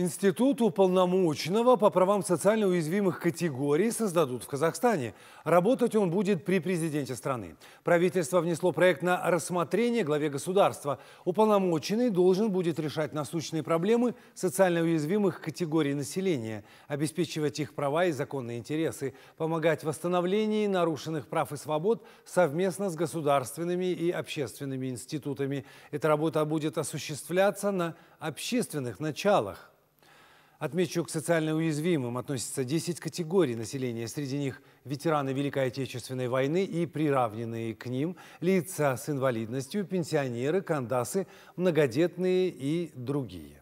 Институт уполномоченного по правам социально уязвимых категорий создадут в Казахстане. Работать он будет при президенте страны. Правительство внесло проект на рассмотрение главе государства. Уполномоченный должен будет решать насущные проблемы социально уязвимых категорий населения, обеспечивать их права и законные интересы, помогать в восстановлении нарушенных прав и свобод совместно с государственными и общественными институтами. Эта работа будет осуществляться на общественных началах. Отмечу, к социально уязвимым относятся 10 категорий населения. Среди них ветераны Великой Отечественной войны и приравненные к ним, лица с инвалидностью, пенсионеры, кандасы, многодетные и другие.